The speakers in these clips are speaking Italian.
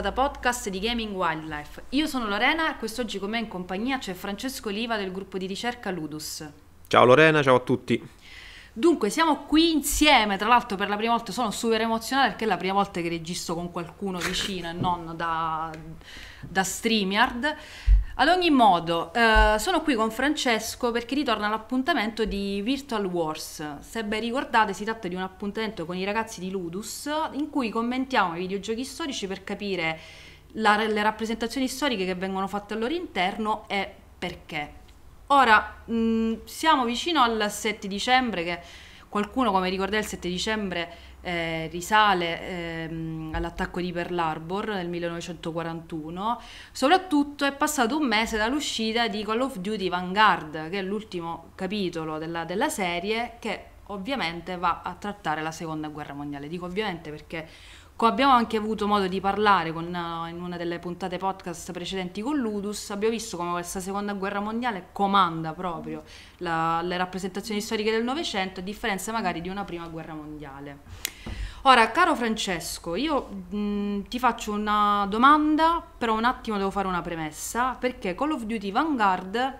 puntata podcast di Gaming Wildlife. Io sono Lorena e quest'oggi con me in compagnia c'è Francesco Liva del gruppo di ricerca Ludus. Ciao Lorena, ciao a tutti. Dunque, siamo qui insieme, tra l'altro per la prima volta sono super emozionata perché è la prima volta che registro con qualcuno vicino e non da, da StreamYard. Ad ogni modo, eh, sono qui con Francesco perché ritorna all'appuntamento di Virtual Wars. Se ben ricordate, si tratta di un appuntamento con i ragazzi di Ludus in cui commentiamo i videogiochi storici per capire la, le rappresentazioni storiche che vengono fatte al loro interno e perché. Ora, mh, mm, siamo vicino al 7 dicembre, che qualcuno, come ricordate, il 7 dicembre eh, risale ehm, all'attacco di Pearl Harbor nel 1941. Soprattutto è passato un mese dall'uscita di Call of Duty Vanguard, che è l'ultimo capitolo della, della serie, che ovviamente va a trattare la seconda guerra mondiale. Dico ovviamente perché abbiamo anche avuto modo di parlare con, eh, in una delle puntate podcast precedenti con Ludus, abbiamo visto come questa seconda guerra mondiale comanda proprio la, le rappresentazioni storiche del Novecento, a differenza magari di una prima guerra mondiale. Ora, caro Francesco, io mh, mm, ti faccio una domanda, però un attimo devo fare una premessa, perché Call of Duty Vanguard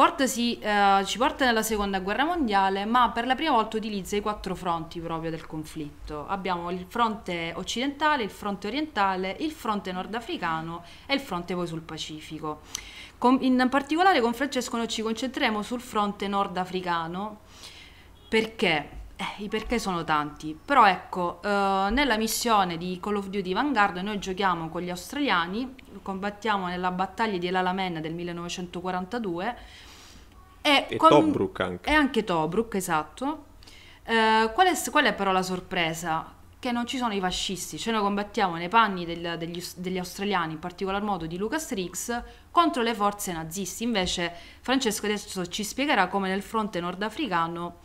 Portasi, eh, ci porta nella seconda guerra mondiale, ma per la prima volta utilizza i quattro fronti proprio del conflitto. Abbiamo il fronte occidentale, il fronte orientale, il fronte nordafricano e il fronte poi sul Pacifico. Con, in particolare con Francesco noi ci concentreremo sul fronte nordafricano perché? Eh, I perché sono tanti, però ecco, eh, nella missione di Call of Duty Vanguard noi giochiamo con gli australiani, combattiamo nella battaglia di El Alamein del 1942 e, e com- Tobruk anche. E anche Tobruk, esatto. Eh, qual, è, qual, è, però la sorpresa? Che non ci sono i fascisti, cioè noi combattiamo nei panni del, degli, degli, australiani, in particolar modo di Lucas Strix, contro le forze naziste. Invece Francesco adesso ci spiegherà come nel fronte nordafricano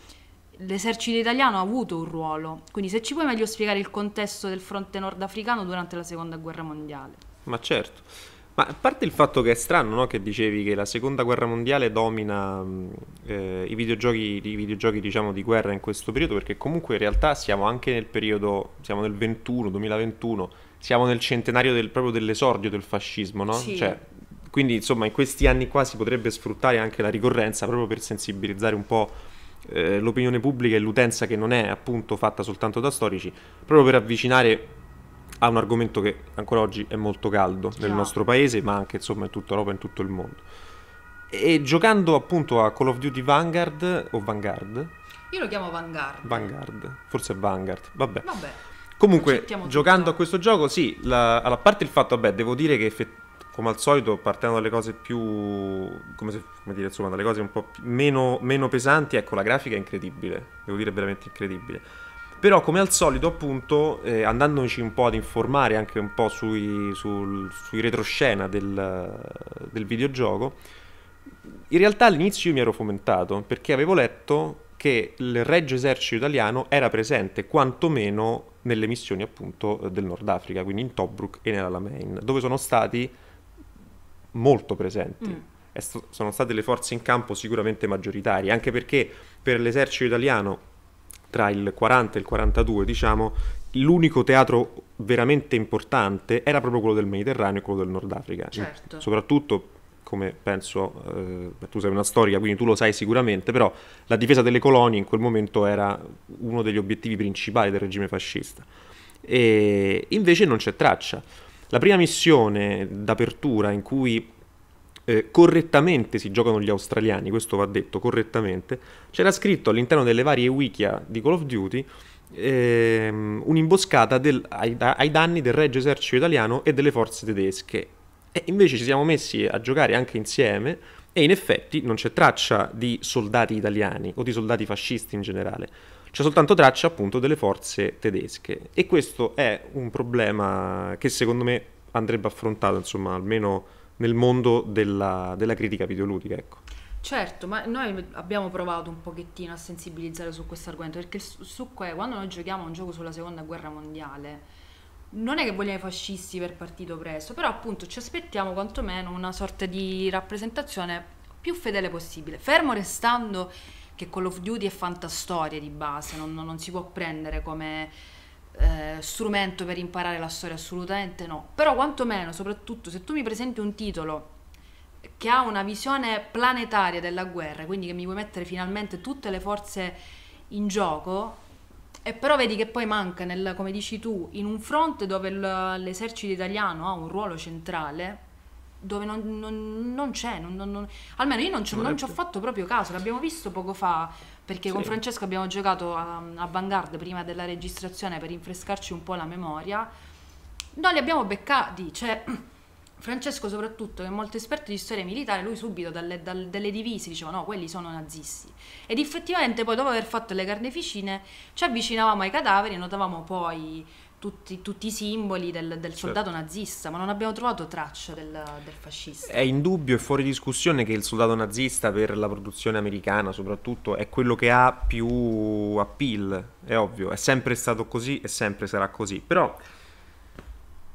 l'esercito italiano ha avuto un ruolo. Quindi se ci puoi meglio spiegare il contesto del fronte nordafricano durante la seconda guerra mondiale. Ma certo. Ma a parte il fatto che è strano, no? Che dicevi che la seconda guerra mondiale domina mm, eh, i, videogiochi, i videogiochi, diciamo, di guerra in questo periodo, perché comunque in realtà siamo anche nel periodo, siamo nel 21, 2021, siamo nel centenario del, proprio dell'esordio del fascismo, no? Sì. Cioè, quindi, insomma, in questi anni qua si potrebbe sfruttare anche la ricorrenza proprio per sensibilizzare un po' eh, l'opinione pubblica e l'utenza che non è appunto fatta soltanto da storici, proprio per avvicinare a un argomento che ancora oggi è molto caldo nel no. nostro paese, ma anche insomma in tutta Europa e in tutto il mondo. E giocando appunto a Call of Duty Vanguard o Vanguard? Io lo chiamo Vanguard. Vanguard, forse Vanguard, vabbè. vabbè. Comunque, giocando tutto. a questo gioco, sì, la, a parte il fatto, vabbè, devo dire che effettivamente come al solito, partendo dalle cose più. come, se, come dire, insomma, dalle cose un po' più, meno, meno, pesanti, ecco, la grafica è incredibile. Devo dire, è veramente incredibile. Però come al solito appunto eh, andandoci un po' ad informare anche un po' sui, sul, sui retroscena del, del videogioco, in realtà all'inizio io mi ero fomentato perché avevo letto che il Regio Esercito Italiano era presente quantomeno nelle missioni appunto del Nord Africa, quindi in Tobruk e nella Lamein dove sono stati molto presenti. Mm. sono state le forze in campo sicuramente maggioritarie, anche perché per l'esercito italiano tra il 40 e il 42, diciamo, l'unico teatro veramente importante era proprio quello del Mediterraneo e quello del Nord Africa. Certo. Soprattutto, come penso, eh, tu sei una storica, quindi tu lo sai sicuramente, però la difesa delle colonie in quel momento era uno degli obiettivi principali del regime fascista. E invece non c'è traccia. La prima missione d'apertura in cui eh, correttamente si giocano gli australiani, questo va detto correttamente, c'era scritto all'interno delle varie wikia di Call of Duty ehm, un'imboscata del, ai, ai, danni del Regio Esercito Italiano e delle forze tedesche. E invece ci siamo messi a giocare anche insieme e in effetti non c'è traccia di soldati italiani o di soldati fascisti in generale, c'è soltanto traccia appunto delle forze tedesche. E questo è un problema che secondo me andrebbe affrontato, insomma, almeno nel mondo della, della critica videoludica. Ecco. Certo, ma noi abbiamo provato un pochettino a sensibilizzare su questo argomento, perché su succo quando noi giochiamo un gioco sulla seconda guerra mondiale, non è che vogliamo i fascisti per partito presto, però appunto ci aspettiamo quantomeno una sorta di rappresentazione più fedele possibile, fermo restando che Call of Duty è fantastoria di base, non, non si può prendere come eh, strumento per imparare la storia, assolutamente no. Però quantomeno, soprattutto se tu mi presenti un titolo che ha una visione planetaria della guerra, quindi che mi vuoi mettere finalmente tutte le forze in gioco, e però vedi che poi manca, nel, come dici tu, in un fronte dove l'esercito italiano ha un ruolo centrale, dove non, non, non c'è, non, almeno io non, ci ho fatto proprio caso, l'abbiamo visto poco fa perché sì. con Francesco abbiamo giocato a, a Vanguard prima della registrazione per rinfrescarci un po' la memoria, non li abbiamo beccati, cioè Francesco soprattutto che è molto esperto di storia militare, lui subito dalle, dalle, dalle divise diceva no, quelli sono nazisti ed effettivamente poi dopo aver fatto le carneficine ci avvicinavamo ai cadaveri e notavamo poi tutti, tutti i simboli del, del soldato certo. nazista, ma non abbiamo trovato tracce del, del fascista. È indubbio e fuori discussione che il soldato nazista per la produzione americana soprattutto è quello che ha più appeal, è ovvio, è sempre stato così e sempre sarà così, però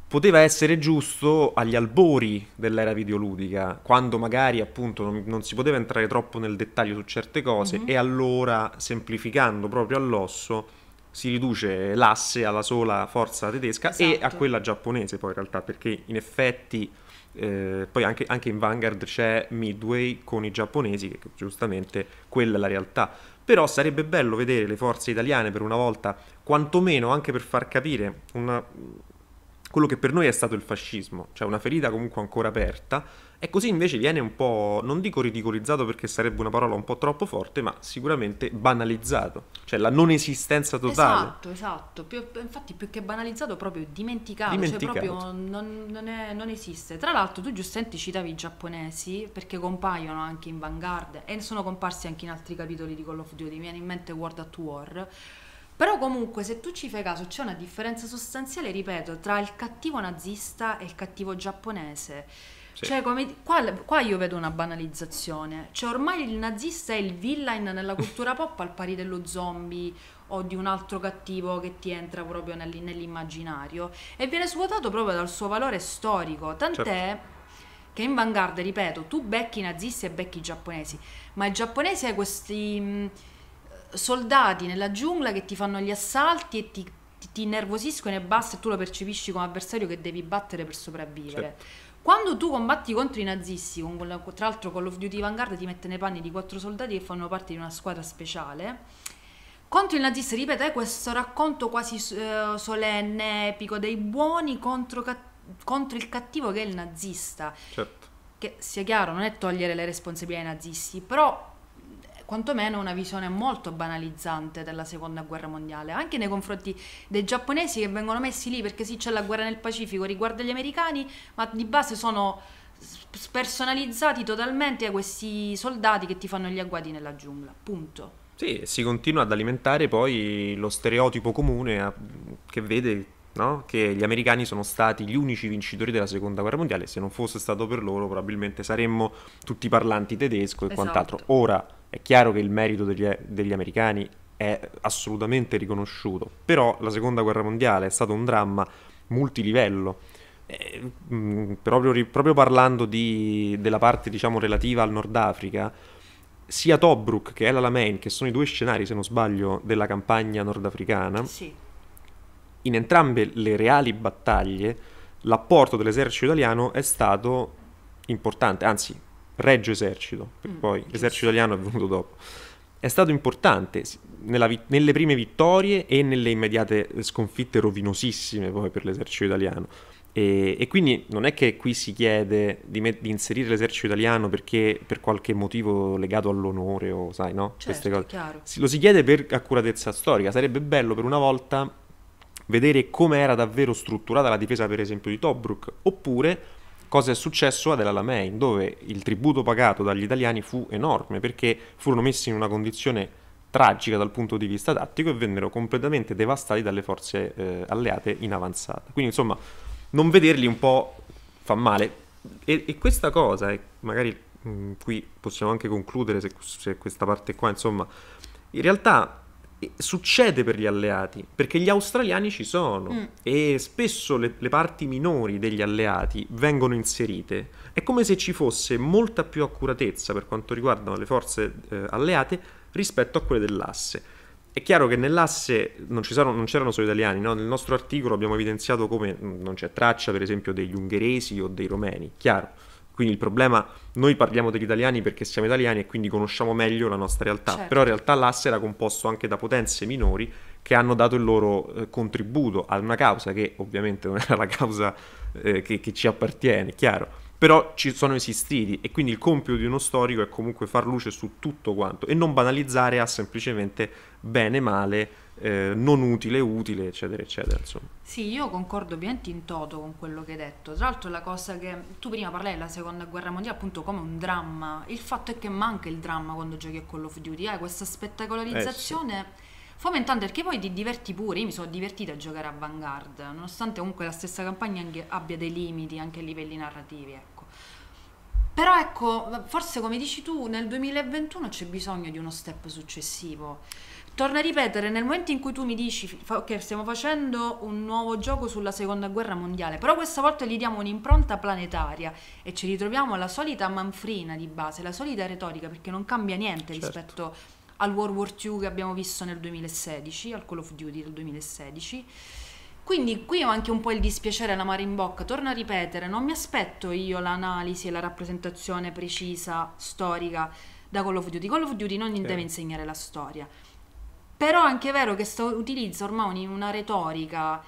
poteva essere giusto agli albori dell'era videoludica, quando magari appunto non, non si poteva entrare troppo nel dettaglio su certe cose mm-hmm. e allora semplificando proprio all'osso si riduce l'asse alla sola forza tedesca esatto. e a esatto. quella giapponese poi in realtà perché in effetti eh, poi anche, anche, in Vanguard c'è Midway con i giapponesi che giustamente quella è la realtà però sarebbe bello vedere le forze italiane per una volta quantomeno anche per far capire una, quello che per noi è stato il fascismo, cioè una ferita comunque ancora aperta, e così invece viene un po', non dico ridicolizzato perché sarebbe una parola un po' troppo forte, ma sicuramente banalizzato, cioè la non esistenza totale. Esatto, esatto, più, infatti più che banalizzato proprio dimenticato, cioè dimenticato. cioè proprio non, non, è, non, esiste. Tra l'altro tu giustamente citavi i giapponesi perché compaiono anche in Vanguard e sono comparsi anche in altri capitoli di Call of Duty, mi viene in mente World at War però comunque se tu ci fai caso c'è una differenza sostanziale, ripeto, tra il cattivo nazista e il cattivo giapponese. Sì. Cioè, come, qua, qua, io vedo una banalizzazione. Cioè, ormai il nazista è il villain nella cultura pop al pari dello zombie o di un altro cattivo che ti entra proprio nell'immaginario e viene svuotato proprio dal suo valore storico. Tant'è. Certo che in Vanguard, ripeto, tu becchi i nazisti e becchi i giapponesi, ma i giapponesi hai questi soldati nella giungla che ti fanno gli assalti e ti, ti, ti innervosiscono e basta e tu lo percepisci come avversario che devi battere per sopravvivere. Certo. Quando tu combatti contro i nazisti, con, tra l'altro Call of Duty Vanguard ti mette nei panni di quattro soldati che fanno parte di una squadra speciale, contro i nazisti, ripeto, è eh, questo racconto quasi uh, solenne, epico, dei buoni contro, contro, il cattivo che è il nazista. Certo. Che sia chiaro, non è togliere le responsabilità ai nazisti, però quantomeno una visione molto banalizzante della seconda guerra mondiale, anche nei confronti dei giapponesi che vengono messi lì perché sì c'è la guerra nel Pacifico riguardo gli americani, ma di base sono spersonalizzati totalmente a questi soldati che ti fanno gli agguati nella giungla, punto. Sì, si continua ad alimentare poi lo stereotipo comune a, che vede no? che gli americani sono stati gli unici vincitori della seconda guerra mondiale, se non fosse stato per loro probabilmente saremmo tutti parlanti tedesco e esatto. quant'altro. Ora è chiaro che il merito degli, degli americani è assolutamente riconosciuto, però la seconda guerra mondiale è stato un dramma multilivello. Eh, mh, mm, proprio, proprio, parlando di, della parte diciamo, relativa al Nord Africa, sia Tobruk che El Alamein, che sono i due scenari, se non sbaglio, della campagna nordafricana, sì in entrambe le reali battaglie l'apporto dell'esercito italiano è stato importante, anzi, Reggio Esercito, mm, poi l'esercito italiano è venuto dopo. È stato importante vi- nelle prime vittorie e nelle immediate sconfitte rovinosissime poi per l'esercito italiano. E, e quindi non è che qui si chiede di, me- di, inserire l'esercito italiano perché per qualche motivo legato all'onore o sai, no? Certo, Queste cose. Si, lo si chiede per accuratezza storica. Sarebbe bello per una volta vedere come era davvero strutturata la difesa per esempio di Tobruk, oppure cosa è successo ad El Alamein, dove il tributo pagato dagli italiani fu enorme perché furono messi in una condizione tragica dal punto di vista tattico e vennero completamente devastati dalle forze eh, alleate in avanzata. Quindi insomma, non vederli un po' fa male. E, e questa cosa, e magari mh, mm, qui possiamo anche concludere se, se questa parte qua, insomma, in realtà succede per gli alleati, perché gli australiani ci sono mm. e spesso le, le, parti minori degli alleati vengono inserite. È come se ci fosse molta più accuratezza per quanto riguardano le forze eh, alleate rispetto a quelle dell'asse. È chiaro che nell'asse non, sono, non c'erano solo italiani, no? nel nostro articolo abbiamo evidenziato come mm, non c'è traccia per esempio degli ungheresi o dei romeni, chiaro quindi il problema, noi parliamo degli italiani perché siamo italiani e quindi conosciamo meglio la nostra realtà, certo. però in realtà l'asse era composto anche da potenze minori che hanno dato il loro eh, contributo ad una causa che ovviamente non era la causa eh, che, che, ci appartiene, chiaro però ci sono esistiti e quindi il compito di uno storico è comunque far luce su tutto quanto e non banalizzare a semplicemente bene, male, eh, non utile, utile, eccetera, eccetera. Insomma. Sì, io concordo ovviamente in toto con quello che hai detto. Tra l'altro la cosa che tu prima parlai della seconda guerra mondiale appunto come un dramma, il fatto è che manca il dramma quando giochi a Call of Duty, hai eh, questa spettacolarizzazione... Eh, sì fomentando perché poi ti diverti pure, io mi sono divertita a giocare a Vanguard, nonostante comunque la stessa campagna abbia dei limiti anche a livelli narrativi, ecco. Però ecco, forse come dici tu, nel 2021 c'è bisogno di uno step successivo. Torno a ripetere, nel momento in cui tu mi dici che okay, stiamo facendo un nuovo gioco sulla seconda guerra mondiale, però questa volta gli diamo un'impronta planetaria e ci ritroviamo alla solita manfrina di base, la solita retorica, perché non cambia niente certo. rispetto al World War II che abbiamo visto nel 2016, al Call of Duty del 2016. Quindi qui ho anche un po' il dispiacere la mare in bocca, torno a ripetere, non mi aspetto io l'analisi e la rappresentazione precisa, storica da Call of Duty. Call of Duty non gli deve certo. insegnare la storia. Però anche è anche vero che sto, utilizza ormai una retorica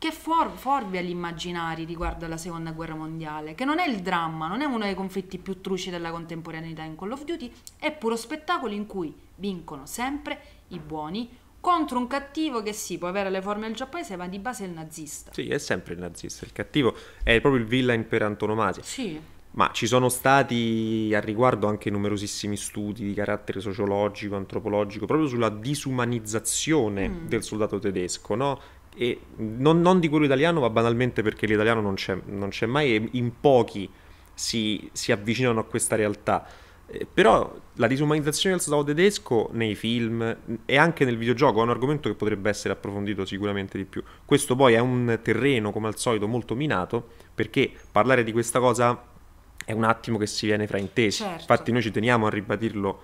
che for- forbia agli immaginari riguardo alla seconda guerra mondiale, che non è il dramma, non è uno dei conflitti più truci della contemporaneità in Call of Duty, è puro spettacolo in cui vincono sempre i buoni contro un cattivo che sì, può avere le forme del giapponese, ma di base è il nazista. Sì, è sempre il nazista, il cattivo è proprio il villain per antonomasia. Sì. Ma ci sono stati al riguardo anche numerosissimi studi di carattere sociologico, antropologico, proprio sulla disumanizzazione mm. del soldato tedesco, no? e non, non, di quello italiano, ma banalmente perché l'italiano non c'è, non c'è mai e in pochi si, si, avvicinano a questa realtà. Eh, però la disumanizzazione del Stato tedesco nei film e anche nel videogioco è un argomento che potrebbe essere approfondito sicuramente di più. Questo poi è un terreno, come al solito, molto minato, perché parlare di questa cosa è un attimo che si viene fraintesi. Certo. Infatti noi ci teniamo a ribadirlo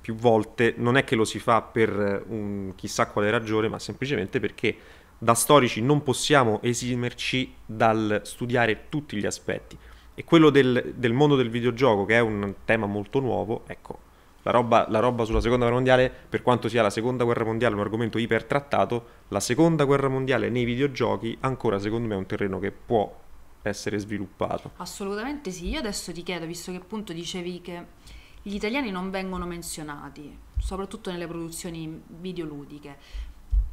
più volte, non è che lo si fa per eh, un chissà quale ragione, ma semplicemente perché da storici non possiamo esimerci dal studiare tutti gli aspetti. E quello del, del mondo del videogioco, che è un tema molto nuovo, ecco, la roba, la roba, sulla seconda guerra mondiale, per quanto sia la seconda guerra mondiale un argomento ipertrattato, la seconda guerra mondiale nei videogiochi ancora secondo me è un terreno che può essere sviluppato. Assolutamente sì, io adesso ti chiedo, visto che appunto dicevi che gli italiani non vengono menzionati, soprattutto nelle produzioni videoludiche,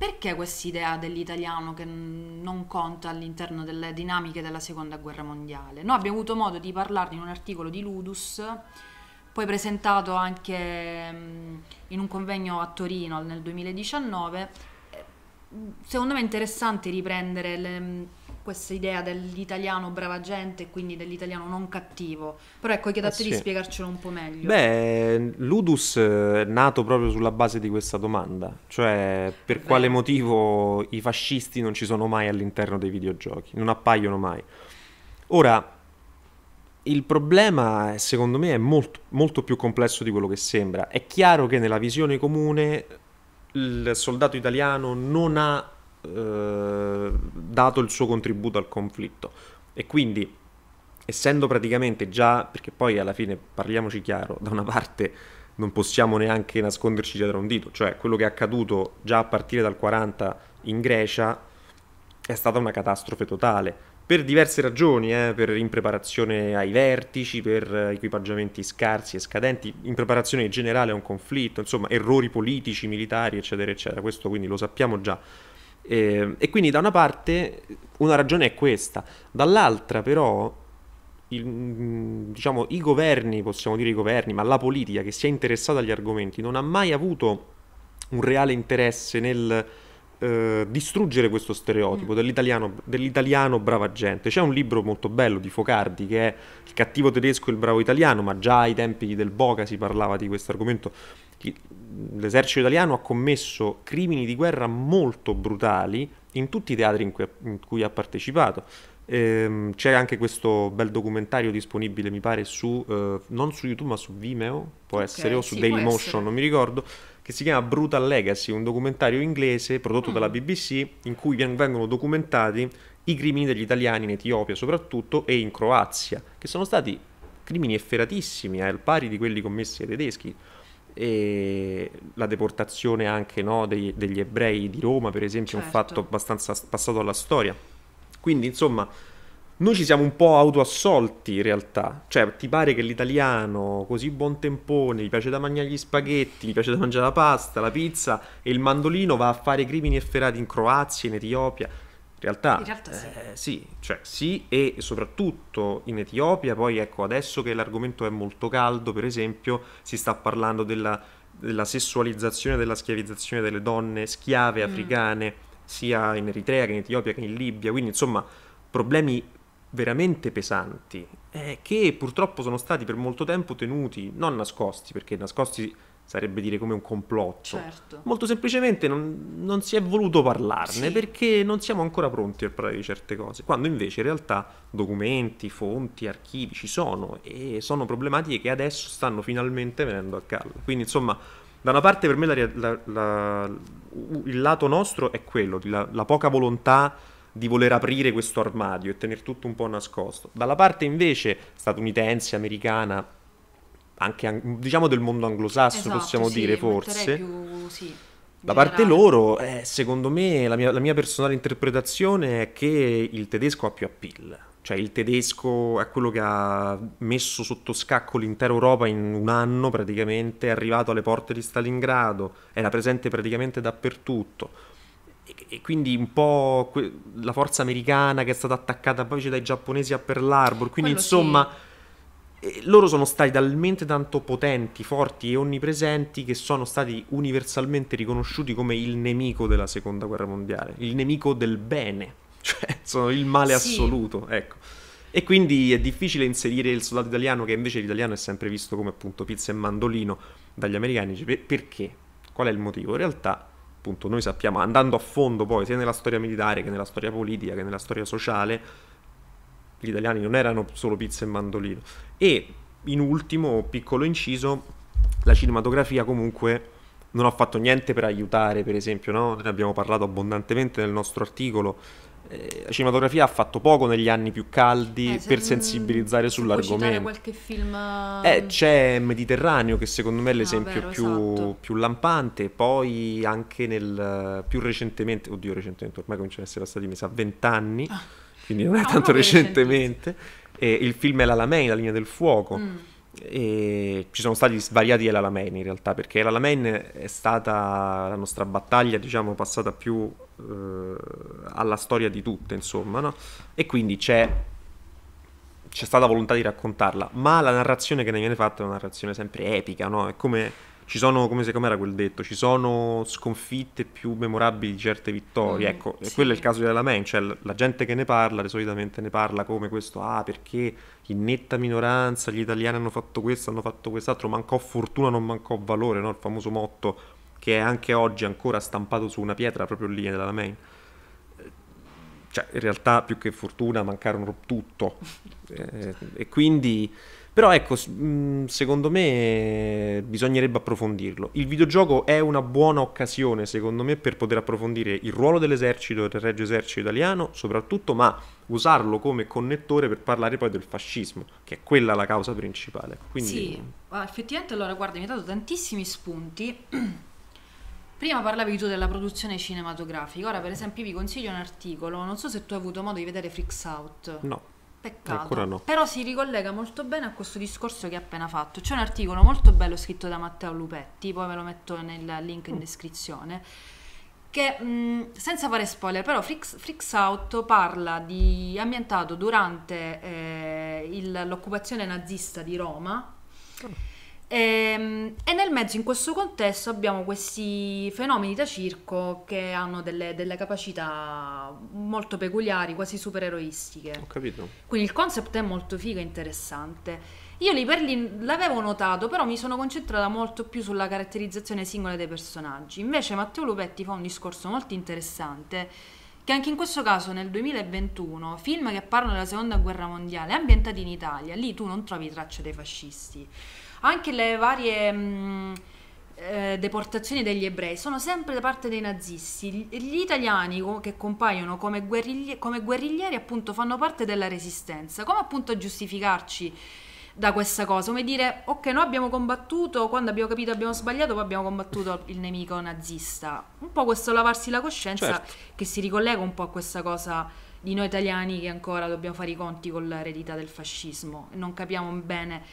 perché questa idea dell'italiano che non conta all'interno delle dinamiche della seconda guerra mondiale? Noi abbiamo avuto modo di parlarne in un articolo di Ludus, poi presentato anche mm, in un convegno a Torino nel 2019. Eh, secondo me è interessante riprendere le, mm, questa idea dell'italiano brava gente e quindi dell'italiano non cattivo. Però ecco, chiedete ah, sì. di spiegarcelo un po' meglio. Beh, Ludus è nato proprio sulla base di questa domanda, cioè per Beh. quale motivo i fascisti non ci sono mai all'interno dei videogiochi, non appaiono mai. Ora, il problema secondo me è molto, molto più complesso di quello che sembra. È chiaro che nella visione comune il soldato italiano non ha eh, dato il suo contributo al conflitto e quindi essendo praticamente già, perché poi alla fine parliamoci chiaro, da una parte non possiamo neanche nasconderci dietro un dito, cioè quello che è accaduto già a partire dal 40 in Grecia è stata una catastrofe totale, per diverse ragioni, eh, per impreparazione ai vertici, per equipaggiamenti scarsi e scadenti, impreparazione generale a un conflitto, insomma errori politici, militari, eccetera, eccetera, questo quindi lo sappiamo già. E, ehm, e quindi da una parte una ragione è questa, dall'altra però il, mm, diciamo, i governi, possiamo dire i governi, ma la politica che si è interessata agli argomenti non ha mai avuto un reale interesse nel eh, distruggere questo stereotipo mm. dell'italiano, dell'italiano, brava gente. C'è un libro molto bello di Focardi che è Il cattivo tedesco e il bravo italiano, ma già ai tempi del Boca si parlava di questo argomento l'esercito italiano ha commesso crimini di guerra molto brutali in tutti i teatri in cui, in cui ha partecipato. Ehm, c'è anche questo bel documentario disponibile, mi pare, su, eh, non su YouTube ma su Vimeo, può okay, essere, o su sì, Dailymotion, non mi ricordo, che si chiama Brutal Legacy, un documentario inglese prodotto mm. dalla BBC in cui vengono documentati i crimini degli italiani in Etiopia soprattutto e in Croazia, che sono stati crimini efferatissimi, eh, al pari di quelli commessi ai tedeschi e la deportazione anche no, degli, degli, ebrei di Roma, per esempio, certo. è un certo. fatto abbastanza passato alla storia. Quindi, insomma, noi ci siamo un po' autoassolti in realtà. Cioè, ti pare che l'italiano, così buon tempone, gli piace da mangiare gli spaghetti, gli piace da mangiare la pasta, la pizza e il mandolino va a fare crimini efferati in Croazia, in Etiopia. In realtà, in realtà sì. Eh, sì, cioè, sì, e soprattutto in Etiopia, poi ecco adesso che l'argomento è molto caldo, per esempio, si sta parlando della, della sessualizzazione, della schiavizzazione delle donne schiave mm. africane, mm. sia in Eritrea che in Etiopia che in Libia, quindi insomma problemi veramente pesanti eh, che purtroppo sono stati per molto tempo tenuti non nascosti perché nascosti sarebbe dire come un complotto. Certo. Molto semplicemente non, non, si è voluto parlarne sì. perché non siamo ancora pronti a parlare di certe cose, quando invece in realtà documenti, fonti, archivi ci sono e sono problematiche che adesso stanno finalmente venendo a caso. Quindi insomma, da una parte per me la, la, la, il lato nostro è quello, la poca volontà di voler aprire questo armadio e tenere tutto un po' nascosto. Dalla parte invece statunitense, americana, anche diciamo del mondo anglosassone esatto, possiamo sì, dire forse. Più, sì, da parte loro, eh, secondo me, la mia, la mia, personale interpretazione è che il tedesco ha più appeal. Cioè il tedesco è quello che ha messo sotto scacco l'intera Europa in un anno praticamente, è arrivato alle porte di Stalingrado, era presente praticamente dappertutto. E, e quindi un po' que- la forza americana che è stata attaccata poi dai giapponesi a Pearl Harbor, quindi quello insomma... Sì e loro sono stati talmente tanto potenti, forti e onnipresenti che sono stati universalmente riconosciuti come il nemico della seconda guerra mondiale, il nemico del bene, cioè sono il male sì. assoluto, ecco. E quindi è difficile inserire il soldato italiano, che invece l'italiano è sempre visto come appunto pizza e mandolino dagli americani. Cioè, perché? Qual è il motivo? In realtà, appunto, noi sappiamo, andando a fondo poi, sia nella storia militare che nella storia politica che nella storia sociale, gli italiani non erano solo pizza e mandolino. E in ultimo, piccolo inciso, la cinematografia comunque non ha fatto niente per aiutare, per esempio, no? ne abbiamo parlato abbondantemente nel nostro articolo. Eh, la cinematografia ha fatto poco negli anni più caldi eh, per sensibilizzare se sull'argomento. qualche film. Eh, ehm, c'è Mediterraneo che secondo me è l'esempio ah, vero, più, esatto. più, lampante, poi anche nel più recentemente, oddio, recentemente ormai cominciano ad essere passati mi sa, vent'anni. Ah quindi non è ah, tanto recentemente. E il film è l'Alamein, la linea del fuoco. Mm. E ci sono stati svariati Elalamein in realtà, perché Elalamein è stata la nostra battaglia, diciamo, passata più eh, alla storia di tutte, insomma, no? E quindi c'è, c'è stata volontà di raccontarla, ma la narrazione che ne viene fatta è una narrazione sempre epica, no? È come ci sono, come se com'era quel detto, ci sono sconfitte più memorabili di certe vittorie. Mm, ecco, sì. quello è il caso di Main, cioè la gente che ne parla solitamente ne parla come questo, ah perché in netta minoranza gli italiani hanno fatto questo, hanno fatto quest'altro, mancò fortuna, non mancò valore, no? il famoso motto che è anche oggi ancora stampato su una pietra proprio lì nella eh, nell'Alamein. Cioè, in realtà più che fortuna mancarono tutto. Eh, e quindi però ecco, mm, secondo me bisognerebbe approfondirlo. Il videogioco è una buona occasione, secondo me, per poter approfondire il ruolo dell'esercito, del Regio Esercito italiano, soprattutto, ma usarlo come connettore per parlare poi del fascismo, che è quella la causa principale. Quindi... Sì, effettivamente allora, guarda, mi hai dato tantissimi spunti. Prima parlavi tu della produzione cinematografica, ora per esempio vi consiglio un articolo, non so se tu hai avuto modo di vedere Freaks Out. No. Peccato. No. Però si ricollega molto bene a questo discorso che ha appena fatto. C'è un articolo molto bello scritto da Matteo Lupetti, poi ve lo metto nel link in mm. descrizione. Che mh, senza fare spoiler, però Freaks, Freaks Out parla di ambientato durante eh, il, l'occupazione nazista di Roma. Oh e, ehm, e, nel mezzo, in questo contesto, abbiamo questi fenomeni da circo che hanno delle, delle capacità molto peculiari, quasi supereroistiche. Ho capito. Quindi il concept è molto figo e interessante. Io lì per lì l'avevo notato, però mi sono concentrata molto più sulla caratterizzazione singola dei personaggi. Invece Matteo Lupetti fa un discorso molto interessante, che anche in questo caso nel 2021, film che parlano della Seconda Guerra Mondiale, ambientati in Italia, lì tu non trovi tracce dei fascisti anche le varie mh, mm, eh, deportazioni degli ebrei sono sempre da parte dei nazisti. Gli italiani che compaiono come, guerrigli- come guerriglieri appunto fanno parte della resistenza. Come appunto giustificarci? da questa cosa, come dire ok noi abbiamo combattuto, quando abbiamo capito abbiamo sbagliato poi abbiamo combattuto il nemico nazista, un po' questo lavarsi la coscienza certo. che si ricollega un po' a questa cosa di noi italiani che ancora dobbiamo fare i conti con l'eredità del fascismo, non capiamo bene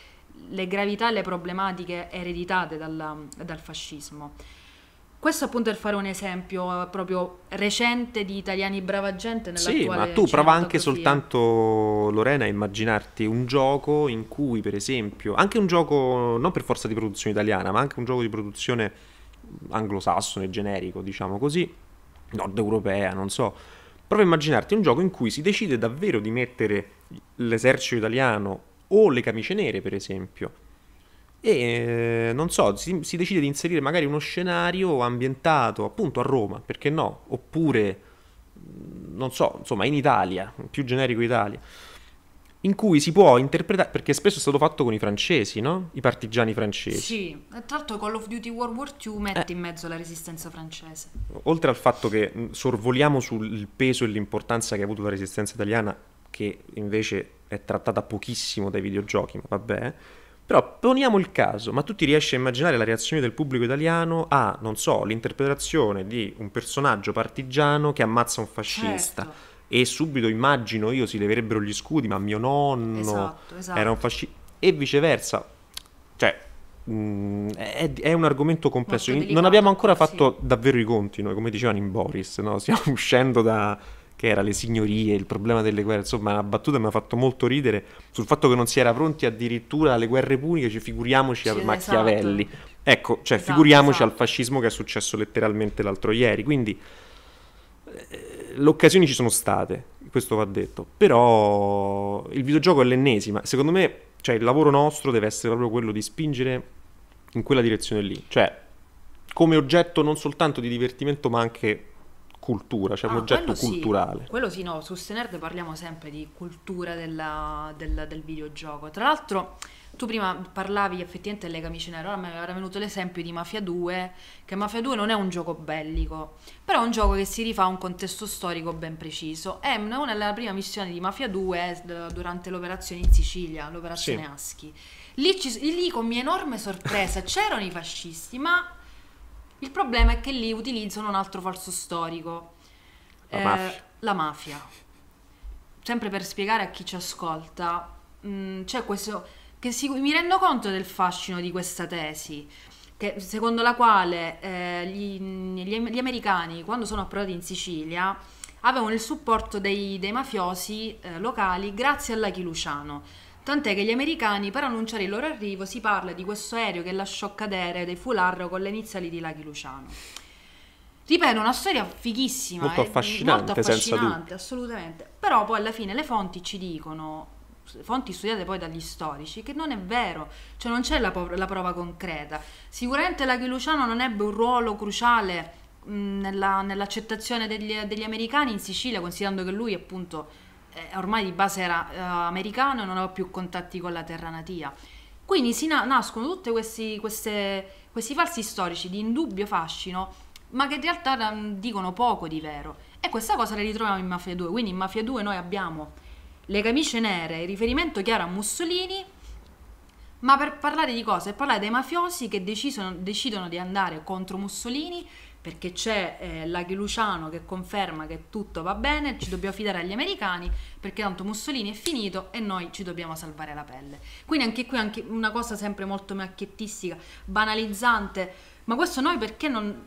le gravità e le problematiche ereditate dal, dal fascismo. Questo appunto è fare un esempio eh, proprio recente di italiani brava gente nella Sì, ma tu prova anche soltanto, Lorena, a immaginarti un gioco in cui, per esempio, anche un gioco non per forza di produzione italiana, ma anche un gioco di produzione anglosassone, generico, diciamo così, nord europea, non so. Prova a immaginarti un gioco in cui si decide davvero di mettere l'esercito italiano o le camicie nere, per esempio. E eh, non so, si, si, decide di inserire magari uno scenario ambientato appunto a Roma, perché no? Oppure, mm, non so, insomma, in Italia, più generico Italia, in cui si può interpretare, perché spesso è stato fatto con i francesi, no? I partigiani francesi. Sì, tra l'altro Call of Duty World War II mette eh. in mezzo la resistenza francese. Oltre al fatto che mm, sorvoliamo sul peso e l'importanza che ha avuto la resistenza italiana, che invece è trattata pochissimo dai videogiochi, ma vabbè. Però poniamo il caso, ma tu ti riesci a immaginare la reazione del pubblico italiano a, non so, l'interpretazione di un personaggio partigiano che ammazza un fascista? Certo. E subito immagino io si leverebbero gli scudi, ma mio nonno esatto, esatto. era un fascista. E viceversa. Cioè, mh, mm, è, è, un argomento complesso. non abbiamo ancora fatto sì. davvero i conti noi, come dicevano in Boris, no? stiamo uscendo da che era le signorie, il problema delle guerre, insomma la battuta mi ha fatto molto ridere sul fatto che non si era pronti addirittura alle guerre puniche, cioè figuriamoci sì, a esatto. Machiavelli. Esatto. Ecco, cioè esatto, figuriamoci esatto. al fascismo che è successo letteralmente l'altro ieri, quindi eh, le occasioni ci sono state, questo va detto, però il videogioco è l'ennesima, secondo me cioè, il lavoro nostro deve essere proprio quello di spingere in quella direzione lì, cioè come oggetto non soltanto di divertimento ma anche cultura, cioè ah, un oggetto quello culturale. Sì, quello sì, no, su Senerd parliamo sempre di cultura della, della, del videogioco. Tra l'altro, tu prima parlavi effettivamente delle camicie nere, ora mi era venuto l'esempio di Mafia 2, che Mafia 2 non è un gioco bellico, però è un gioco che si rifà a un contesto storico ben preciso. È una delle prime missioni di Mafia 2 eh, durante l'operazione in Sicilia, l'operazione sì. Aschi. Lì, ci, lì con mia enorme sorpresa c'erano i fascisti, ma il problema è che lì utilizzano un altro falso storico. La, eh, mafia. la mafia. Sempre per spiegare a chi ci ascolta, mh, mm, c'è questo... che si, mi rendo conto del fascino di questa tesi, che, secondo la quale eh, gli, gli, gli, americani, quando sono approdati in Sicilia, avevano il supporto dei, dei mafiosi eh, locali grazie a Luciano Tant'è che gli americani, per annunciare il loro arrivo, si parla di questo aereo che lasciò cadere dei Fularro con le iniziali di Laghi Luciano. Ripeto, una storia fighissima. Molto eh, affascinante, molto affascinante assolutamente. Però poi alla fine le fonti ci dicono fonti studiate poi dagli storici, che non è vero, cioè non c'è la, la prova concreta. Sicuramente la Luciano non ebbe un ruolo cruciale mh, nella, nell'accettazione degli, degli, americani in Sicilia, considerando che lui appunto eh, ormai di base era eh, americano e non aveva più contatti con la terra natia. Quindi si na- nascono tutti questi, questi falsi storici di indubbio fascino, ma che in realtà mm, dicono poco di vero. E questa cosa la ritroviamo in Mafia 2. Quindi in Mafia 2 noi abbiamo le camicie nere, il riferimento chiaro a Mussolini, ma per parlare di cosa? Per parlare dei mafiosi che decidono, decidono di andare contro Mussolini perché c'è eh, Laghi Luciano che conferma che tutto va bene, ci dobbiamo fidare agli americani perché tanto Mussolini è finito e noi ci dobbiamo salvare la pelle. Quindi anche qui anche una cosa sempre molto macchiettistica, banalizzante, ma questo noi perché non...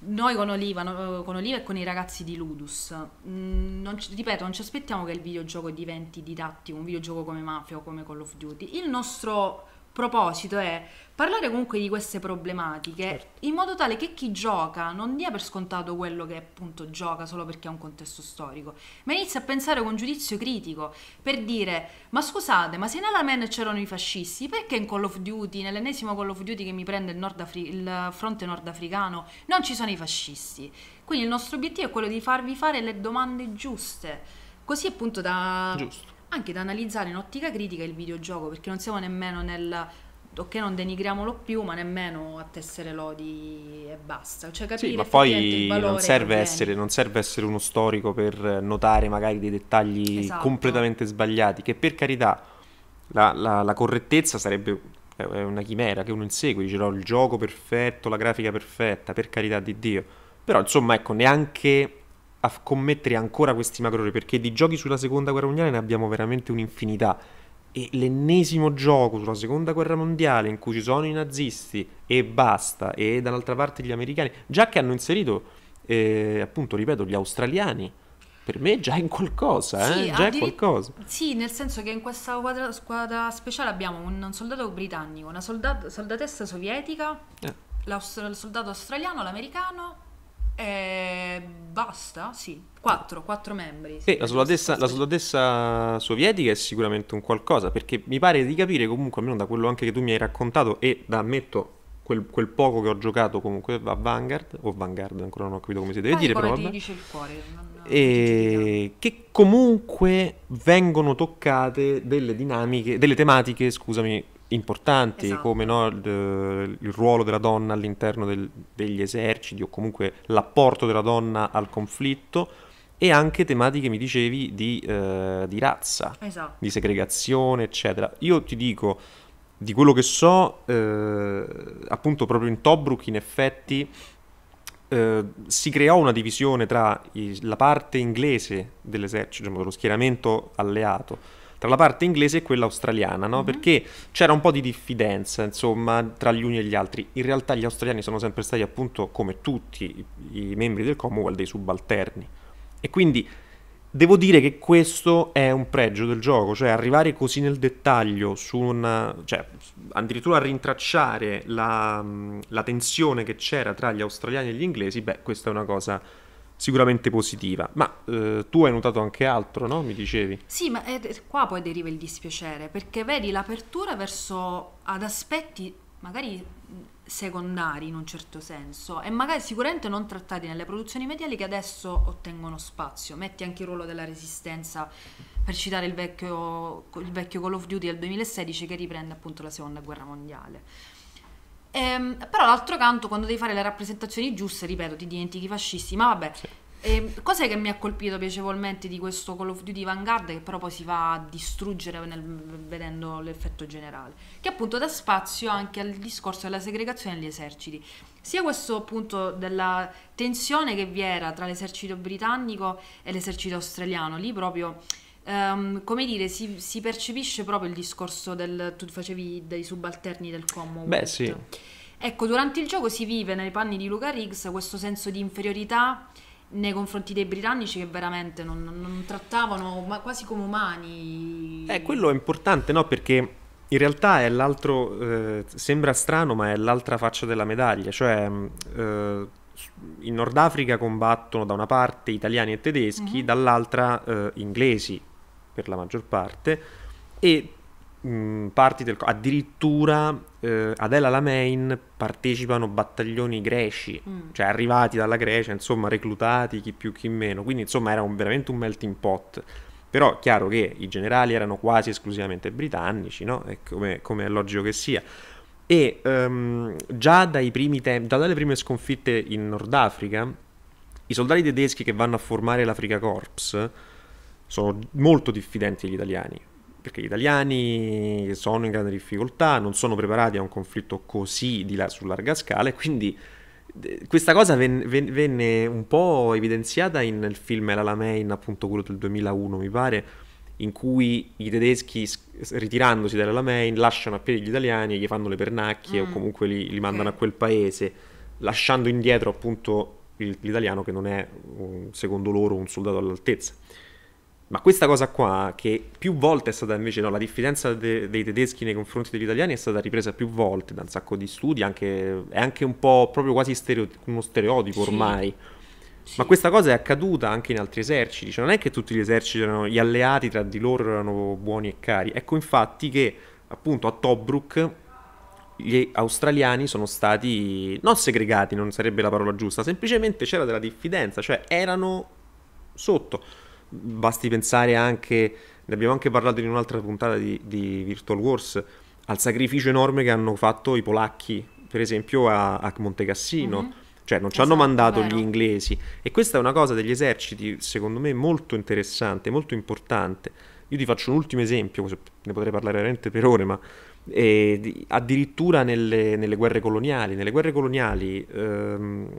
Noi con Oliva, con Oliva e con i ragazzi di Ludus, mm, non ci, ripeto, non ci aspettiamo che il videogioco diventi didattico, un videogioco come Mafia o come Call of Duty. Il nostro proposito è parlare comunque di queste problematiche certo. in modo tale che chi gioca non dia per scontato quello che appunto gioca solo perché ha un contesto storico, ma inizia a pensare con giudizio critico per dire ma scusate, ma se nella Man c'erano i fascisti, perché in Call of Duty, nell'ennesimo Call of Duty che mi prende il, nord Afri- il fronte nordafricano, non ci sono i fascisti? Quindi il nostro obiettivo è quello di farvi fare le domande giuste, così appunto da... Giusto anche da analizzare in ottica critica il videogioco, perché non siamo nemmeno nel ok non denigriamolo più ma nemmeno a tessere lodi e basta cioè capire sì, ma poi non serve, essere, non serve, essere, uno storico per notare magari dei dettagli esatto. completamente sbagliati che per carità la, la, la correttezza sarebbe una chimera che uno insegue dice no il gioco perfetto la grafica perfetta per carità di Dio però insomma ecco neanche a commettere ancora questi macro perché di giochi sulla seconda guerra mondiale ne abbiamo veramente un'infinità e l'ennesimo gioco sulla seconda guerra mondiale in cui ci sono i nazisti e basta e dall'altra parte gli americani già che hanno inserito eh, appunto ripeto gli australiani per me già è in qualcosa, eh? sì, già è qualcosa. Sì, nel senso che in questa squadra, squadra speciale abbiamo un, un soldato britannico, una soldat- soldatessa sovietica, eh. il soldato australiano, l'americano, e eh, basta, sì, 4, 4 membri. Sì, la soldadessa, la soldadessa sovietica è sicuramente un qualcosa, perché mi pare di capire comunque, almeno da quello anche che tu mi hai raccontato, e da ammetto Quel, quel, poco che ho giocato comunque a Vanguard o Vanguard ancora non ho capito come si deve ah, dire però vabbè. dice il cuore e che comunque vengono toccate delle dinamiche delle tematiche scusami importanti esatto. come no, il, eh, il, ruolo della donna all'interno del, degli eserciti o comunque l'apporto della donna al conflitto e anche tematiche, mi dicevi, di, eh, di razza, esatto. di segregazione, eccetera. Io ti dico, di quello che so, eh, appunto proprio in Tobruk in effetti eh, si creò una divisione tra i, la parte inglese dell'esercito, diciamo, dello schieramento alleato, tra la parte inglese e quella australiana, no? mm-hmm. perché c'era un po' di diffidenza insomma, tra gli uni e gli altri. In realtà gli australiani sono sempre stati appunto come tutti i, membri del Commonwealth dei subalterni e quindi devo dire che questo è un pregio del gioco, cioè arrivare così nel dettaglio su una, cioè addirittura a rintracciare la, la tensione che c'era tra gli australiani e gli inglesi, beh questa è una cosa sicuramente positiva. Ma eh, tu hai notato anche altro, no? Mi dicevi. Sì, ma è, eh, qua poi deriva il dispiacere, perché vedi l'apertura verso ad aspetti magari mm, secondari in un certo senso e magari sicuramente non trattati nelle produzioni mediali che adesso ottengono spazio. Metti anche il ruolo della resistenza per citare il vecchio, il vecchio Call of Duty del 2016 che riprende appunto la seconda guerra mondiale. Ehm, però d'altro canto quando devi fare le rappresentazioni giuste, ripeto, ti dimentichi fascisti, ma vabbè. Sì. E ehm, cos'è che mi ha colpito piacevolmente di questo Call of Duty Vanguard che però poi si va a distruggere nel, vedendo l'effetto generale? Che appunto dà spazio anche al discorso della segregazione degli eserciti. Sia questo appunto della tensione che vi era tra l'esercito britannico e l'esercito australiano, lì proprio um, come dire, si, si, percepisce proprio il discorso del... tu facevi dei subalterni del Commonwealth. Beh sì. Ecco, durante il gioco si vive nei panni di Luca Riggs questo senso di inferiorità nei confronti dei britannici che veramente non, non trattavano quasi come umani. Eh, quello è importante, no? Perché in realtà è l'altro, eh, sembra strano, ma è l'altra faccia della medaglia, cioè mm, eh, in Nord Africa combattono da una parte italiani e tedeschi, mm-hmm. dall'altra eh, inglesi per la maggior parte, e mh, parti del... addirittura eh, ad El Alamein partecipano battaglioni greci, mm. cioè arrivati dalla Grecia, insomma reclutati chi più chi meno, quindi insomma era un, veramente un melting pot. Però chiaro che i generali erano quasi esclusivamente britannici, no? Eh, come, come è logico che sia. E um, già, dai primi te- già dalle prime sconfitte in Nord Africa, i soldati tedeschi che vanno a formare l'Africa Corps sono molto diffidenti gli italiani, perché gli italiani sono in grande difficoltà, non sono preparati a un conflitto così di là, su larga scala e quindi questa cosa venne, venne un po' evidenziata in, nel film La Lamein, appunto quello del 2001 mi pare, in cui i tedeschi ritirandosi dalla Lamein lasciano a piedi gli italiani gli fanno le pernacchie mm. o comunque li, li mandano a quel paese, lasciando indietro appunto il, l'italiano che non è, secondo loro, un soldato all'altezza. Ma questa cosa qua, che più volte è stata invece, no, la diffidenza de- dei tedeschi nei confronti degli italiani è stata ripresa più volte da un sacco di studi, anche, è anche un po' proprio quasi stereo- uno stereotipo sì. ormai. Sì. Ma questa cosa è accaduta anche in altri eserciti, cioè non è che tutti gli eserciti erano, gli alleati tra di loro erano buoni e cari. Ecco infatti che appunto a Tobruk gli australiani sono stati non segregati, non sarebbe la parola giusta, semplicemente c'era della diffidenza, cioè erano sotto basti pensare anche, ne abbiamo anche parlato in un'altra puntata di, di Virtual Wars, al sacrificio enorme che hanno fatto i polacchi, per esempio a, a Cassino. Mm-hmm. Cioè non ci esatto, hanno mandato gli inglesi. E questa è una cosa degli eserciti, secondo me, molto interessante, molto importante. Io ti faccio un ultimo esempio, ne potrei parlare veramente per ore, ma eh, addirittura nelle, nelle, guerre coloniali. Nelle guerre coloniali ehm,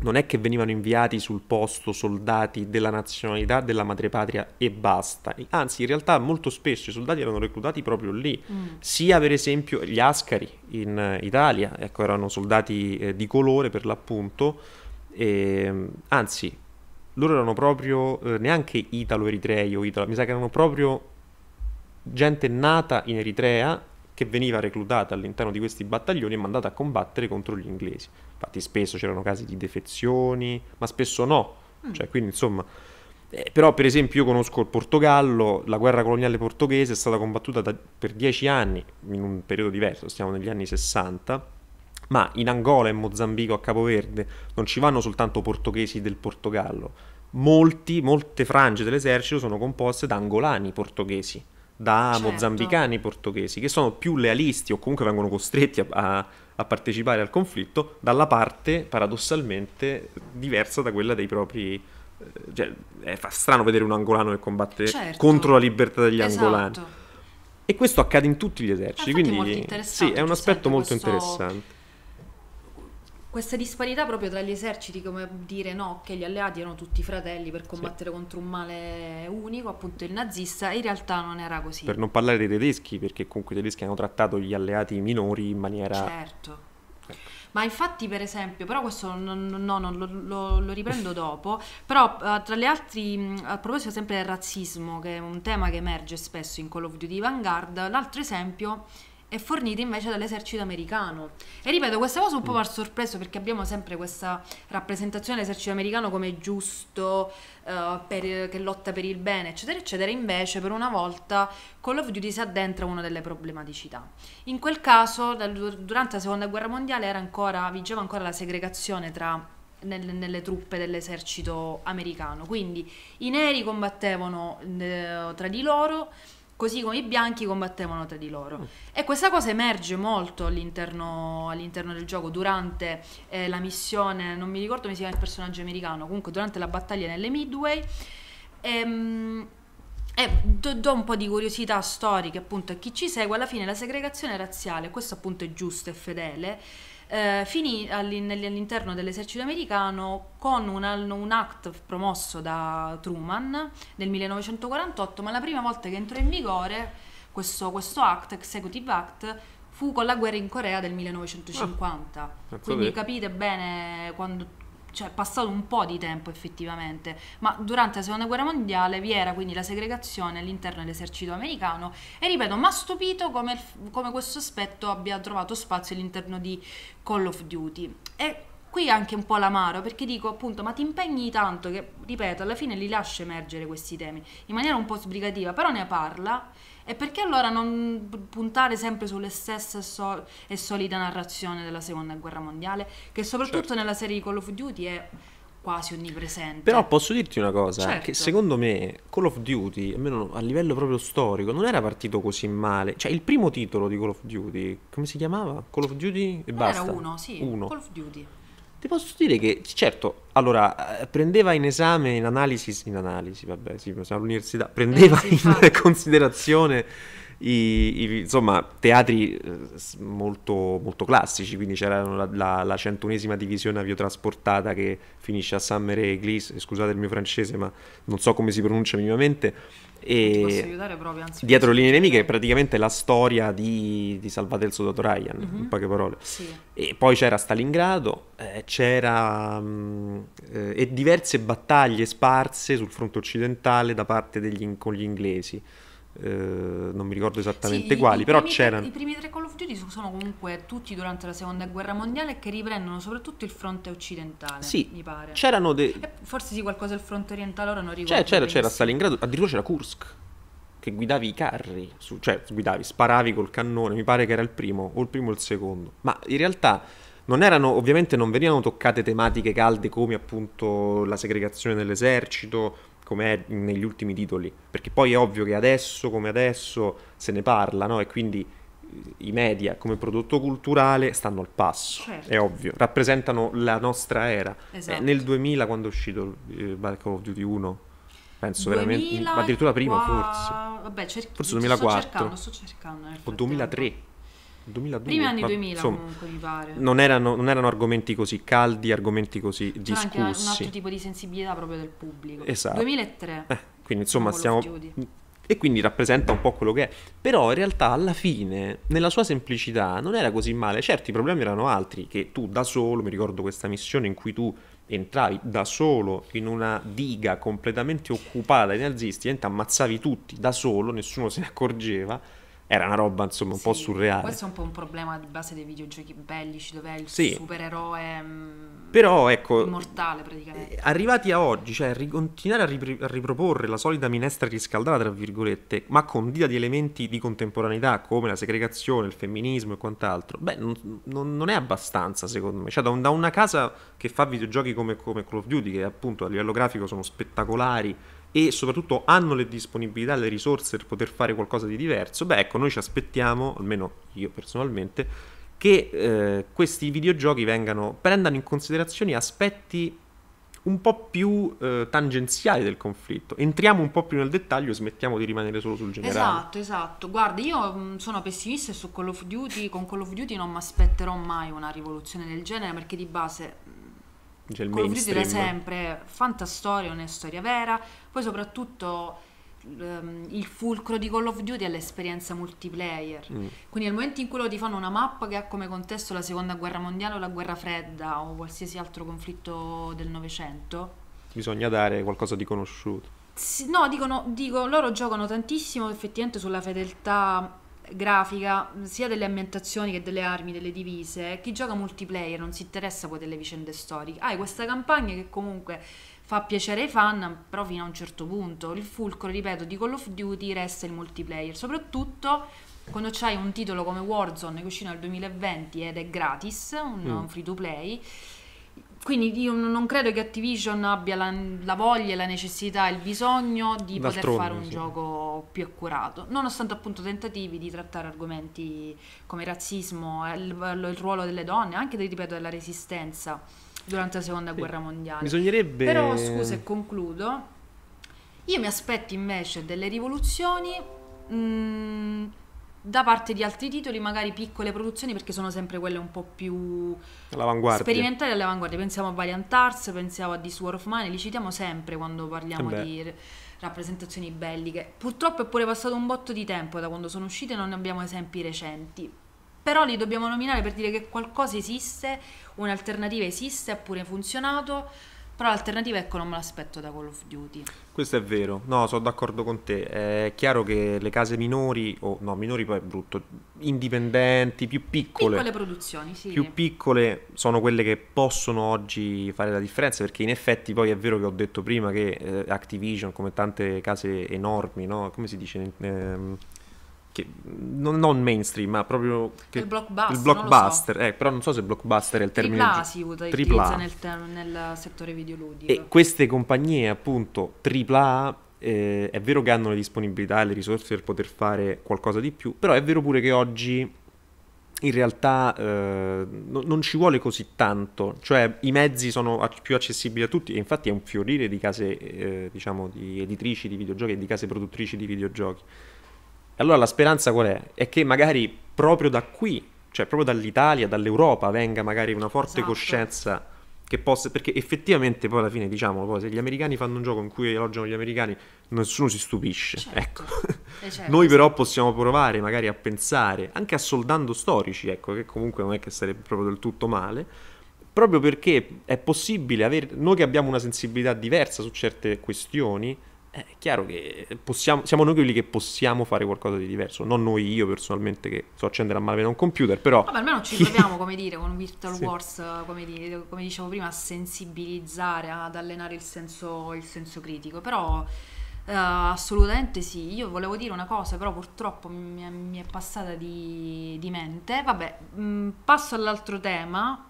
non è che venivano inviati sul posto soldati della nazionalità della madrepatria e basta. Anzi, in realtà molto spesso i soldati erano reclutati proprio lì. Mm. Sia per esempio gli Ascari in eh, Italia, ecco, erano soldati eh, di colore per l'appunto. E, ehm, anzi, loro erano proprio eh, neanche italo-eritrei o italo, mi sa che erano proprio gente nata in Eritrea che veniva reclutata all'interno di questi battaglioni e mandata a combattere contro gli inglesi. Infatti spesso c'erano casi di defezioni, ma spesso no. Mm. Cioè, quindi insomma... Eh, però per esempio io conosco il Portogallo, la guerra coloniale portoghese è stata combattuta da, per dieci anni, in un periodo diverso, stiamo negli anni 60, ma in Angola e Mozambico a Capoverde non ci vanno soltanto portoghesi del Portogallo, Molti, molte frange dell'esercito sono composte da angolani portoghesi da certo. mozambicani portoghesi che sono più lealisti o comunque vengono costretti a, a, partecipare al conflitto dalla parte paradossalmente diversa da quella dei propri eh, cioè, è strano vedere un angolano che combatte certo. contro la libertà degli esatto. angolani e questo accade in tutti gli eserciti, ah, quindi è sì, è un aspetto certo, molto questo... interessante. Questa disparità proprio tra gli eserciti, come dire no, che gli alleati erano tutti fratelli per combattere sì. contro un male unico, appunto il nazista, in realtà non era così. Per non parlare dei tedeschi, perché comunque i tedeschi hanno trattato gli alleati minori in maniera... Certo. Ecco. Ma infatti, per esempio, però questo non, no, no, lo, lo, lo, riprendo dopo, però eh, tra le altre, mm, a proposito sempre del razzismo, che è un tema che emerge spesso in Call of Duty Vanguard, l'altro esempio è fornita invece dall'esercito americano. E ripeto, questa cosa un po' mm. mi ha sorpreso perché abbiamo sempre questa rappresentazione dell'esercito americano come giusto, uh, per, che lotta per il bene, eccetera, eccetera. Invece, per una volta, Call of Duty si addentra a una delle problematicità. In quel caso, durante la seconda guerra mondiale, ancora, vigeva ancora la segregazione tra nelle, nelle, truppe dell'esercito americano. Quindi i neri combattevano eh, tra di loro, così come i bianchi combattevano tra di loro. Mm. E questa cosa emerge molto all'interno, all'interno del gioco durante eh, la missione, non mi ricordo come si chiama il personaggio americano, comunque durante la battaglia nelle Midway. Ehm, e do, do, un po' di curiosità storica appunto a chi ci segue, alla fine la segregazione razziale, questo appunto è giusto e fedele, eh, finì all'interno dell'esercito americano con un, un act promosso da Truman nel 1948, ma la prima volta che entrò in vigore questo, questo act, Executive Act, fu con la guerra in Corea del 1950. Ah, Quindi capite bene quando, cioè, è passato un po' di tempo effettivamente, ma durante la seconda guerra mondiale vi era quindi la segregazione all'interno dell'esercito americano e ripeto, mi ha stupito come, come, questo aspetto abbia trovato spazio all'interno di Call of Duty. E qui anche un po' l'amaro perché dico appunto ma ti impegni tanto che ripeto alla fine li lascia emergere questi temi in maniera un po' sbrigativa però ne parla e perché allora non puntare sempre sulle stesse sol e solida narrazione della seconda guerra mondiale che soprattutto certo. nella serie di Call of Duty è quasi onnipresente però posso dirti una cosa certo. che secondo me Call of Duty almeno a livello proprio storico non era partito così male cioè il primo titolo di Call of Duty come si chiamava? Call of Duty e non basta era uno sì uno. Call of Duty ti posso dire che, certo, allora, eh, prendeva in esame, in analisi, in analisi, vabbè, sì, siamo all'università, eh, prendeva eh, sì, in considerazione i, i, insomma, teatri eh, molto, molto classici, quindi c'era la, la, la 101 divisione aviotrasportata che finisce a Summer Eglis, scusate il mio francese, ma non so come si pronuncia minimamente, Aiutare, dietro linee nemiche è praticamente la storia di, di Salvate il soldato Ryan, mm-hmm. in mhm. poche parole. Sì. E poi c'era Stalingrado, eh, c'era mh, mm, eh, e diverse battaglie sparse sul fronte occidentale da parte degli, con gli inglesi. Eh, non mi ricordo esattamente sì, quali, però c'erano... I primi tre Call of Duty sono comunque tutti durante la seconda guerra mondiale che riprendono soprattutto il fronte occidentale, sì, mi pare. C'erano dei... Forse sì, qualcosa del fronte orientale, ora non ricordo. C'era, c'era, c'era Stalingrado, addirittura c'era Kursk che guidavi i carri, su, cioè guidavi, sparavi col cannone, mi pare che era il primo, o il primo o il secondo. Ma in realtà non erano, ovviamente non venivano toccate tematiche calde come appunto la segregazione dell'esercito come è negli ultimi titoli, perché poi è ovvio che adesso come adesso se ne parla, no? E quindi eh, i media come prodotto culturale stanno al passo, certo. è ovvio, rappresentano la nostra era. Eh, esatto. Eh, nel 2000 quando è uscito eh, Black of Duty 1, penso 2000... veramente, addirittura prima forse. Vabbè, cerchi... forse 2004. Sto cercando, sto cercando o 2003. 2002. Primi anni 2000 insomma, comunque mi pare. Non erano, non erano, argomenti così caldi, argomenti così C'era discussi. C'era anche un altro tipo di sensibilità proprio del pubblico. Esatto. 2003. Eh, quindi insomma stiamo... E quindi rappresenta un po' quello che è. Però in realtà alla fine, nella sua semplicità, non era così male. Certo, i problemi erano altri, che tu da solo, mi ricordo questa missione in cui tu entravi da solo in una diga completamente occupata dai nazisti e ti ammazzavi tutti da solo, nessuno se ne accorgeva era una roba insomma un sì, po' surreale. Questo è un po' un problema di base dei videogiochi bellici dove è il sì. supereroe mh, mm, Però, ecco, immortale praticamente. Eh, arrivati a oggi, cioè continuare a, ripri- a, riproporre la solita minestra riscaldata tra virgolette, ma condita di elementi di contemporaneità come la segregazione, il femminismo e quant'altro, beh non, non, non è abbastanza secondo me. Cioè da, un, da, una casa che fa videogiochi come, come Call of Duty che appunto a livello grafico sono spettacolari e soprattutto hanno le disponibilità, le risorse per poter fare qualcosa di diverso, beh ecco, noi ci aspettiamo, almeno io personalmente, che eh, questi videogiochi vengano, prendano in considerazione aspetti un po' più eh, tangenziali del conflitto. Entriamo un po' più nel dettaglio e smettiamo di rimanere solo sul generale. Esatto, esatto. Guarda, io mm, sono pessimista e su Call of Duty, con Call of Duty non mi aspetterò mai una rivoluzione del genere perché di base cioè il Call of Duty da sempre, fantastoria, una storia vera, poi soprattutto um, il fulcro di Call of Duty è l'esperienza multiplayer. Mm. Quindi nel momento in cui loro ti fanno una mappa che ha come contesto la seconda guerra mondiale o la guerra fredda o qualsiasi altro conflitto del Novecento, bisogna dare qualcosa di conosciuto. No, dicono, dico, loro giocano tantissimo effettivamente sulla fedeltà grafica sia delle ambientazioni che delle armi, delle divise, chi gioca multiplayer non si interessa poi delle vicende storiche. Hai ah, questa campagna che comunque fa piacere ai fan, però fino a un certo punto. Il fulcro, ripeto, di Call of Duty resta il multiplayer, soprattutto quando c'hai un titolo come Warzone che uscì nel 2020 ed è gratis, un, mm. un free to play quindi io non credo che Activision abbia la, la voglia, la necessità e il bisogno di poter fare un sì. gioco più accurato, nonostante appunto tentativi di trattare argomenti come razzismo, il, il ruolo delle donne, anche ripeto, della resistenza durante la seconda sì. guerra mondiale. Bisognerebbe... Però scusa e concludo, io mi aspetto invece delle rivoluzioni... Mh, mm, da parte di altri titoli, magari piccole produzioni, perché sono sempre quelle un po' più sperimentali all'avanguardia. Pensiamo a Valiant Arts, pensiamo a This War of Mine, li citiamo sempre quando parliamo eh di rappresentazioni belliche. Purtroppo è pure passato un botto di tempo da quando sono uscite, non ne abbiamo esempi recenti. Però li dobbiamo nominare per dire che qualcosa esiste, un'alternativa esiste, ha pure funzionato però l'alternativa ecco non me l'aspetto da Call of Duty. Questo è vero, no, sono d'accordo con te. È chiaro che le case minori, o oh, no, minori poi è brutto, indipendenti, più piccole. Piccole produzioni, sì. Più piccole sono quelle che possono oggi fare la differenza, perché in effetti poi è vero che ho detto prima che eh, Activision, come tante case enormi, no? Come si dice? Eh, che non, non, mainstream, ma proprio che, il blockbuster. Il blockbuster so. eh, però non so se blockbuster è il termine. AAA si utilizza nel, ter- nel settore videoludico. E queste compagnie, appunto, AAA, eh, è vero che hanno le disponibilità e le risorse per poter fare qualcosa di più, però è vero pure che oggi in realtà eh, no, non ci vuole così tanto, cioè i mezzi sono ac- più accessibili a tutti e infatti è un fiorire di case, eh, diciamo, di editrici di videogiochi e di case produttrici di videogiochi allora la speranza qual è? È che magari proprio da qui, cioè proprio dall'Italia, dall'Europa, venga magari una forte esatto. coscienza che possa... Perché effettivamente poi alla fine, diciamo, poi, se gli americani fanno un gioco in cui elogiano gli americani, nessuno si stupisce. Certo. Ecco. Eh, certo, Noi però possiamo provare magari a pensare, anche assoldando storici, ecco, che comunque non è che sarebbe proprio del tutto male, proprio perché è possibile avere, noi che abbiamo una sensibilità diversa su certe questioni, è chiaro che possiamo, siamo noi quelli che possiamo fare qualcosa di diverso, non noi io personalmente che so accendere a malvena un computer, però... Vabbè, almeno ci proviamo, come dire, con Virtual sì. Wars, come, dire, come, dicevo prima, a sensibilizzare, ad allenare il senso, il senso critico, però... Uh, assolutamente sì, io volevo dire una cosa, però purtroppo mi, mi è passata di, di mente. Vabbè, mh, mm, passo all'altro tema.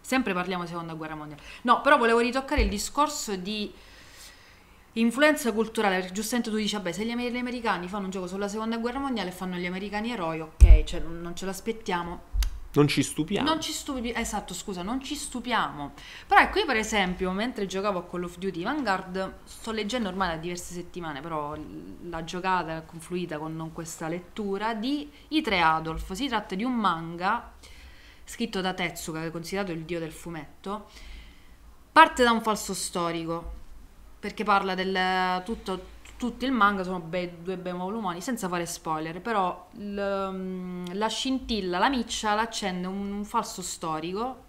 Sempre parliamo di seconda guerra mondiale. No, però volevo ritoccare il discorso di Influenza culturale, perché giustamente tu dici, vabbè, se gli, americani fanno un gioco sulla seconda guerra mondiale e fanno gli americani eroi, ok, cioè non ce l'aspettiamo. Non ci stupiamo. Non ci stupiamo, esatto, scusa, non ci stupiamo. Però ecco, io per esempio, mentre giocavo a Call of Duty Vanguard, sto leggendo ormai da diverse settimane, però la giocata è confluita con questa lettura di I Tre Adolf. Si tratta di un manga scritto da Tetsuka, che è considerato il dio del fumetto, parte da un falso storico perché parla del tutto tutto il manga sono be- due bei volumoni, senza fare spoiler, però l- mm, la scintilla, la miccia l'accende un, un falso storico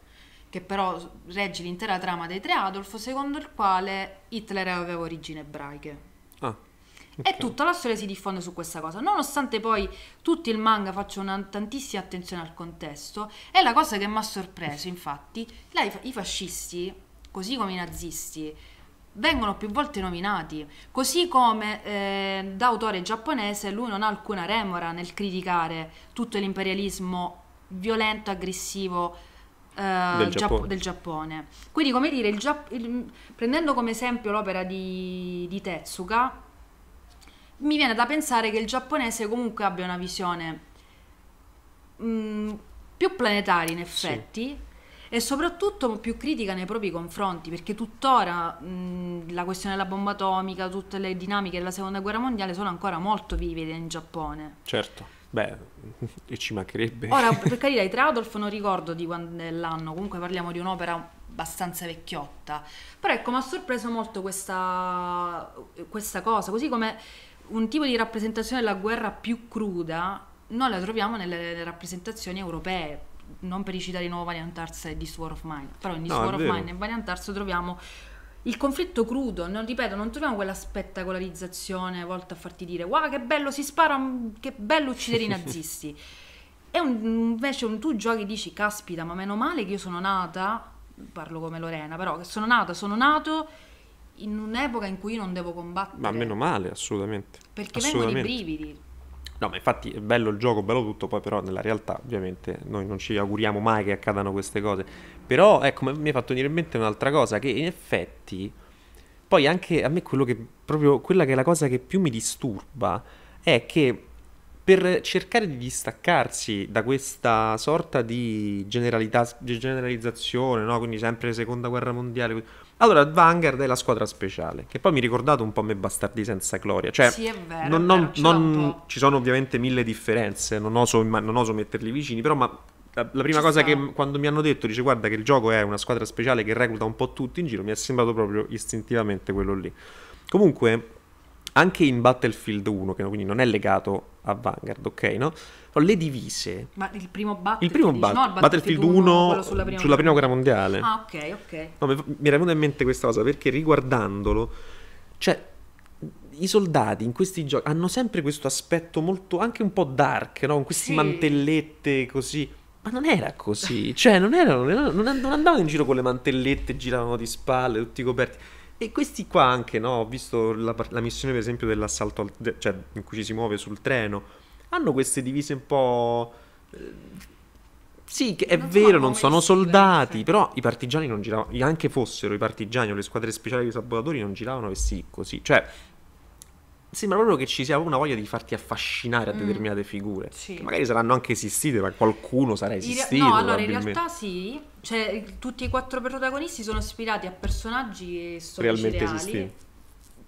che però regge l'intera trama dei tre Adolf, secondo il quale Hitler aveva origini ebraiche. Ah, okay. E tutta la storia si diffonde su questa cosa, nonostante poi tutto il manga faccia una tantissima attenzione al contesto, è la cosa che mi ha sorpreso, infatti, là, i, i fascisti, così come i nazisti, vengono più volte nominati, così come eh, da autore giapponese lui non ha alcuna remora nel criticare tutto l'imperialismo violento, aggressivo eh, del, Giappone. del, Giappone. Quindi come dire, il Giap- il, prendendo come esempio l'opera di, di Tetsuka, mi viene da pensare che il giapponese comunque abbia una visione mh, mm, più planetaria in effetti. Sì e soprattutto più critica nei propri confronti, perché tuttora mh, la questione della bomba atomica, tutte le dinamiche della seconda guerra mondiale sono ancora molto vivide in Giappone. Certo. Beh, e ci mancherebbe. Ora, per carità, i Adolf non ricordo di quando è comunque parliamo di un'opera abbastanza vecchiotta. Però ecco, mi ha sorpreso molto questa, questa cosa, così come un tipo di rappresentazione della guerra più cruda noi la troviamo nelle, nelle rappresentazioni europee, non per citare di nuovo Valiant Arts e This War of Mine, però in This no, War of Mine e Valiant Arts troviamo il conflitto crudo, non, ripeto, non troviamo quella spettacolarizzazione volta a farti dire wow che bello si spara, mm, che bello uccidere i nazisti. e un, invece un, tu giochi e dici caspita ma meno male che io sono nata, parlo come Lorena, però che sono nata, sono nato in un'epoca in cui io non devo combattere. Ma meno male, assolutamente. Perché assolutamente. vengono i brividi No, ma infatti è bello il gioco, bello tutto, poi però nella realtà ovviamente noi non ci auguriamo mai che accadano queste cose. Però ecco, mi è fatto venire in mente un'altra cosa, che in effetti poi anche a me quello che proprio quella che è la cosa che più mi disturba è che per cercare di distaccarsi da questa sorta di generalità, generalizzazione, no? quindi sempre seconda guerra mondiale, allora, Vanguard è la squadra speciale, che poi mi ricordate un po' me bastardi senza gloria. Cioè, sì, è vero. Non, non, vero non, ci sono ovviamente mille differenze, non oso, non oso metterli vicini, però ma la, la prima ci cosa sta. che quando mi hanno detto, dice guarda che il gioco è una squadra speciale che recluta un po' tutti in giro, mi è sembrato proprio istintivamente quello lì. Comunque, anche in Battlefield 1, che quindi non è legato a Vanguard, ok, no? Però le divise... Ma il primo Battlefield, il primo bat- no, il Battlefield, Battlefield 1, 1 sulla, prima, sulla prima guerra mondiale. Ah, ok, ok. No, mi, mi era venuta in mente questa cosa, perché riguardandolo, cioè, i soldati in questi giochi hanno sempre questo aspetto molto, anche un po' dark, no? Con queste sì. mantellette così... Ma non era così, cioè non, erano, non andavano in giro con le mantellette, giravano di spalle, tutti coperti e questi qua anche, no? Ho visto la, la missione per esempio dell'assalto, al, de, cioè in cui ci si muove sul treno, hanno queste divise un po'... Eh, sì, è non vero, non sono soldati, cioè. però i partigiani non giravano, anche fossero i partigiani o le squadre speciali di sabotatori non giravano vestiti così. Cioè, sembra proprio che ci sia una voglia di farti affascinare a mm. determinate mm. figure. Sì. Che magari saranno anche esistite, ma qualcuno sarà esistito. No, allora in realtà sì. Cioè, tutti e quattro protagonisti sono ispirati a personaggi storici realmente reali, esistiti.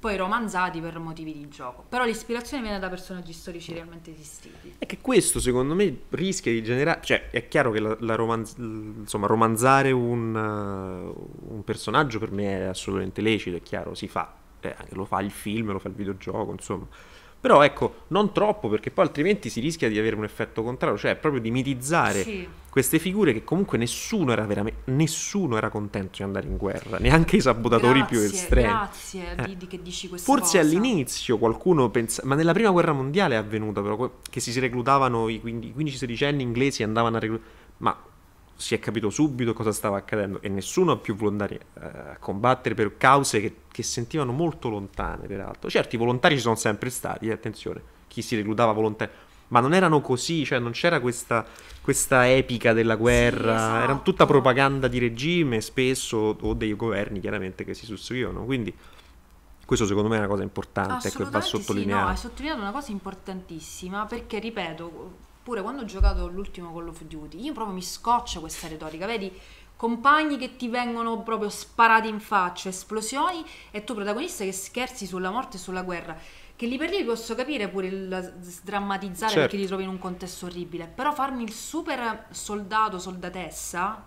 Poi romanzati per motivi di gioco. Però l'ispirazione viene da personaggi storici realmente esistiti. È che questo, secondo me, rischia di generare. Cioè, è chiaro che la, la romanz... insomma, romanzare un, uh, un personaggio per me è assolutamente lecito, è chiaro, si fa eh, lo fa il film, lo fa il videogioco, insomma. Però ecco, non troppo perché poi altrimenti si rischia di avere un effetto contrario, cioè proprio di mitizzare sì. queste figure che comunque nessuno era veramente nessuno era contento di andare in guerra, neanche i sabotatori grazie, più estremi. Grazie eh. di, che dici questa Forse cosa. all'inizio qualcuno pensa, ma nella prima guerra mondiale è avvenuta però che si reclutavano i 15-16 anni inglesi e andavano a reclutare ma si è capito subito cosa stava accadendo e nessuno ha più volontari eh, a combattere per cause che, che sentivano molto lontane, peraltro. Certo, i volontari ci sono sempre stati, eh, attenzione, chi si reclutava volontari, ma non erano così, cioè non c'era questa, questa epica della guerra, sì, esatto. era tutta propaganda di regime spesso o dei governi chiaramente che si susseguivano, quindi questo secondo me è una cosa importante che ecco, va sottolineata. Sì, no, hai sottolineato una cosa importantissima perché ripeto pure quando ho giocato l'ultimo Call of Duty, io proprio mi scoccio questa retorica, vedi? Compagni che ti vengono proprio sparati in faccia, esplosioni, e tu protagonista che scherzi sulla morte e sulla guerra. Che lì per lì posso capire pure il drammatizzare certo. perché ti certo. trovi in un contesto orribile, però farmi il super soldato, soldatessa,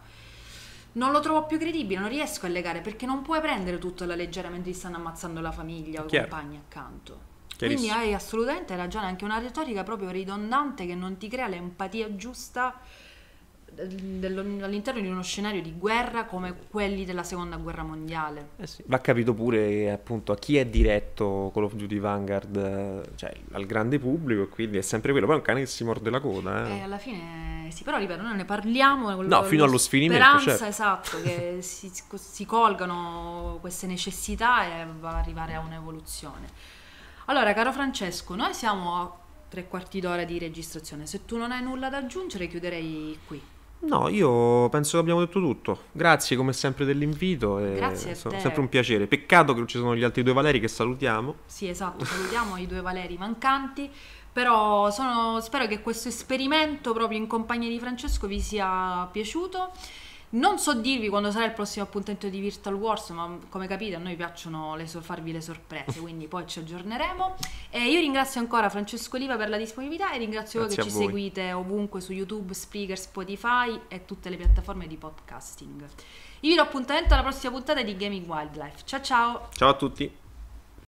non lo trovo più credibile, non riesco a legare perché non puoi prendere tutto alla leggera mentre ti stanno ammazzando la famiglia o i compagni accanto. Quindi hai assolutamente ragione, anche una retorica proprio ridondante che non ti crea l'empatia giusta eh, all'interno di uno scenario di guerra come quelli della seconda guerra mondiale. Eh sì. Va capito pure appunto a chi è diretto Call of Duty Vanguard, eh, cioè al grande pubblico, quindi è sempre quello. Poi è un cane che si morde la coda. Eh. E eh, alla fine sì, però ripeto, noi ne parliamo. No, fino allo sfinimento. Speranza, certo. esatto, che si, si colgano queste necessità e va ad arrivare a un'evoluzione. Allora, caro Francesco, noi siamo a tre quarti d'ora di registrazione. Se tu non hai nulla da aggiungere, chiuderei qui. No, io penso che abbiamo detto tutto. Grazie come sempre dell'invito. Grazie. a È sempre un piacere. Peccato che non ci sono gli altri due Valeri che salutiamo. Sì, esatto, salutiamo i due Valeri mancanti. Però sono, spero che questo esperimento proprio in compagnia di Francesco vi sia piaciuto. Non so dirvi quando sarà il prossimo appuntamento di Virtual Wars, ma come capite a noi piacciono le so- farvi le sorprese, quindi poi ci aggiorneremo. E io ringrazio ancora Francesco Liva per la disponibilità e ringrazio Grazie voi che ci voi. seguite ovunque su YouTube, Spreaker, Spotify e tutte le piattaforme di podcasting. Io vi do appuntamento alla prossima puntata di Gaming Wildlife. Ciao ciao! Ciao a tutti!